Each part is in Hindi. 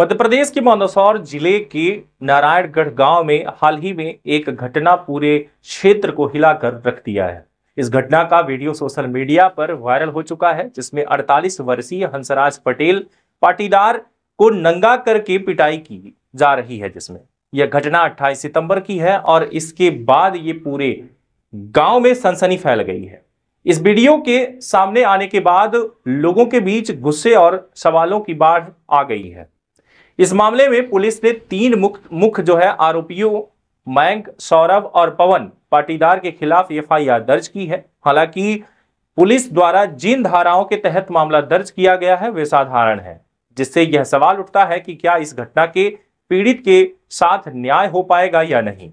मध्य प्रदेश के मंदसौर जिले के नारायणगढ़ गांव में हाल ही में एक घटना पूरे क्षेत्र को हिलाकर रख दिया है इस घटना का वीडियो सोशल मीडिया पर वायरल हो चुका है जिसमें 48 वर्षीय हंसराज पटेल पाटीदार को नंगा करके पिटाई की जा रही है जिसमें यह घटना 28 सितंबर की है और इसके बाद ये पूरे गांव में सनसनी फैल गई है इस वीडियो के सामने आने के बाद लोगों के बीच गुस्से और सवालों की बाढ़ आ गई है इस मामले में पुलिस ने तीन मुख मुख्य जो है आरोपियों मयंक सौरभ और पवन पाटीदार के खिलाफ एफ दर्ज की है हालांकि पुलिस द्वारा जिन धाराओं के तहत मामला दर्ज किया गया है वे साधारण है जिससे यह सवाल उठता है कि क्या इस घटना के पीड़ित के साथ न्याय हो पाएगा या नहीं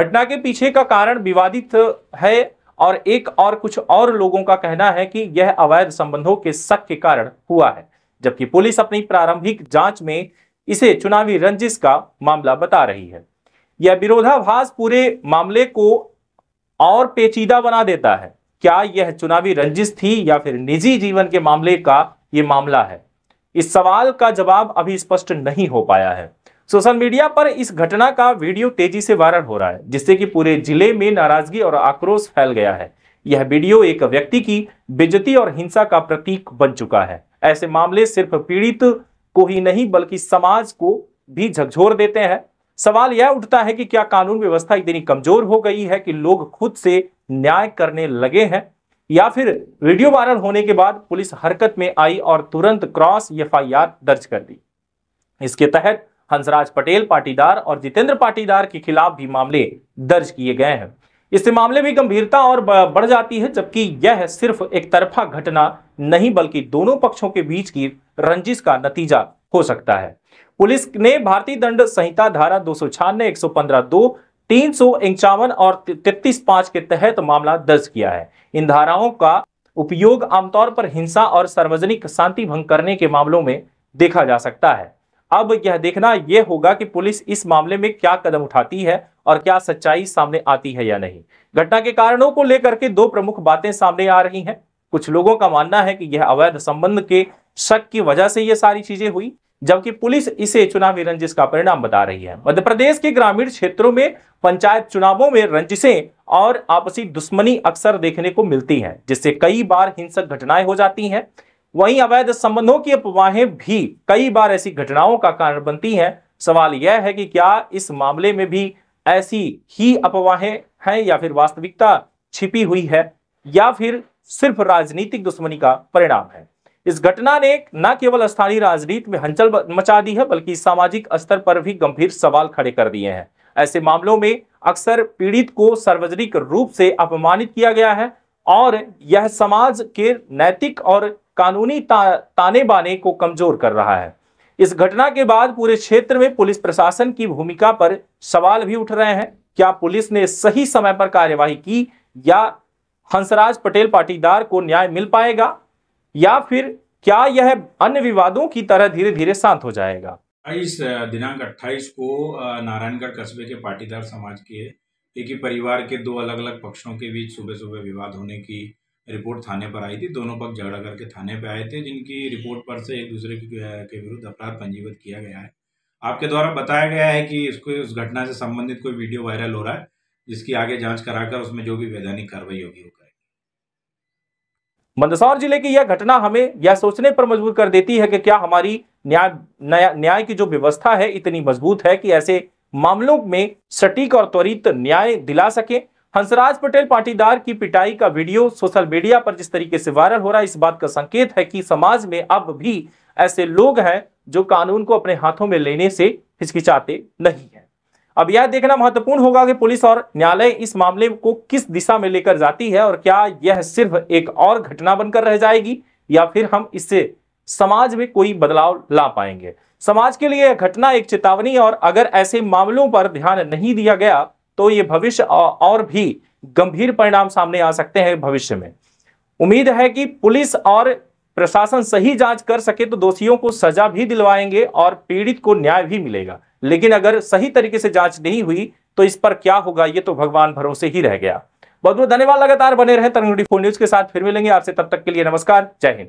घटना के पीछे का कारण विवादित है और एक और कुछ और लोगों का कहना है कि यह अवैध संबंधों के शक के कारण हुआ है जबकि पुलिस अपनी प्रारंभिक जांच में इसे चुनावी रंजिश का मामला बता रही है यह विरोधाभास पूरे मामले को और पेचीदा बना देता है क्या यह चुनावी रंजिश थी या फिर निजी जीवन के मामले का यह मामला है इस सवाल का जवाब अभी स्पष्ट नहीं हो पाया है सोशल मीडिया पर इस घटना का वीडियो तेजी से वायरल हो रहा है जिससे कि पूरे जिले में नाराजगी और आक्रोश फैल गया है यह वीडियो एक व्यक्ति की बेजती और हिंसा का प्रतीक बन चुका है ऐसे मामले सिर्फ पीड़ित को ही नहीं बल्कि समाज को भी झकझोर देते हैं सवाल यह उठता है कि क्या कानून व्यवस्था इतनी कमजोर हो गई है कि लोग खुद से न्याय करने लगे हैं या फिर वीडियो वायरल होने के बाद पुलिस हरकत में आई और तुरंत क्रॉस एफ दर्ज कर दी इसके तहत हंसराज पटेल पाटीदार और जितेंद्र पाटीदार के खिलाफ भी मामले दर्ज किए गए हैं इससे मामले में गंभीरता और बढ़ जाती है जबकि यह सिर्फ एक तरफा घटना नहीं बल्कि दोनों पक्षों के बीच की रंजिश का नतीजा हो सकता है पुलिस ने भारतीय दंड संहिता धारा दो सौ छियानवे एक सौ पंद्रह दो तीन सौ इक्यावन और तैतीस पांच के तहत मामला दर्ज किया है इन धाराओं का उपयोग आमतौर पर हिंसा और सार्वजनिक शांति भंग करने के मामलों में देखा जा सकता है अब यह देखना यह होगा कि पुलिस इस मामले में क्या कदम उठाती है और क्या सच्चाई सामने आती है या नहीं घटना के कारणों को लेकर के दो प्रमुख बातें सामने आ रही हैं कुछ लोगों का मानना है कि यह अवैध संबंध के शक की वजह से यह सारी चीजें हुई जबकि पुलिस इसे चुनावी रंजिश का परिणाम बता रही है मध्य प्रदेश के ग्रामीण क्षेत्रों में पंचायत चुनावों में रंजिशें और आपसी दुश्मनी अक्सर देखने को मिलती है जिससे कई बार हिंसक घटनाएं हो जाती हैं वहीं अवैध संबंधों की अफवाहें भी कई बार ऐसी घटनाओं का कारण बनती हैं सवाल यह है कि क्या इस मामले में भी ऐसी ही अफवाहें हैं या फिर वास्तविकता छिपी हुई है या फिर सिर्फ राजनीतिक दुश्मनी का परिणाम है इस घटना ने न केवल स्थानीय राजनीति में हलचल मचा दी है बल्कि सामाजिक स्तर पर भी गंभीर सवाल खड़े कर दिए हैं ऐसे मामलों में अक्सर पीड़ित को सार्वजनिक रूप से अपमानित किया गया है और यह समाज के नैतिक और कानूनी ता, ताने बाने को कमजोर कर रहा है इस घटना के बाद पूरे क्षेत्र में पुलिस प्रशासन की भूमिका पर सवाल भी उठ रहे हैं क्या पुलिस ने सही समय पर कार्यवाही की या हंसराज पटेल पाटीदार को न्याय मिल पाएगा या फिर क्या यह अन्य विवादों की तरह धीरे धीरे शांत हो जाएगा अट्ठाईस दिनांक 28 को नारायणगढ़ कस्बे के पाटीदार समाज के एक ही परिवार के दो अलग अलग पक्षों के बीच सुबह सुबह विवाद होने की रिपोर्ट थाने पर आई थी दोनों पक्ष झगड़ा करके थाने पर आए थे जिनकी रिपोर्ट पर से एक दूसरे के विरुद्ध अपराध पंजीबद्ध किया गया है आपके द्वारा बताया गया है कि इसको उस घटना से संबंधित कोई वीडियो वायरल हो रहा है जिसकी आगे जांच कराकर उसमें जो भी वैधानिक कार्रवाई होगी वो करेंगे मंदसौर जिले की यह घटना हमें यह सोचने पर मजबूर कर देती है कि क्या हमारी न्याय न्याय की जो व्यवस्था है इतनी मजबूत है कि ऐसे मामलों में सटीक और त्वरित न्याय दिला सके हंसराज पटेल पाटीदार की पिटाई का वीडियो सोशल मीडिया पर जिस तरीके से वायरल हो रहा है इस बात का संकेत है कि समाज में अब भी ऐसे लोग हैं जो कानून को अपने हाथों में लेने से हिचकिचाते नहीं है अब यह देखना महत्वपूर्ण होगा कि पुलिस और न्यायालय इस मामले को किस दिशा में लेकर जाती है और क्या यह सिर्फ एक और घटना बनकर रह जाएगी या फिर हम इससे समाज में कोई बदलाव ला पाएंगे समाज के लिए यह घटना एक चेतावनी और अगर ऐसे मामलों पर ध्यान नहीं दिया गया तो ये भविष्य और भी गंभीर परिणाम सामने आ सकते हैं भविष्य में उम्मीद है कि पुलिस और प्रशासन सही जांच कर सके तो दोषियों को सजा भी दिलवाएंगे और पीड़ित को न्याय भी मिलेगा लेकिन अगर सही तरीके से जांच नहीं हुई तो इस पर क्या होगा ये तो भगवान भरोसे ही रह गया बहुत बहुत धन्यवाद लगातार बने रहे तरंग न्यूज के साथ फिर मिलेंगे आपसे तब तक के लिए नमस्कार जय हिंद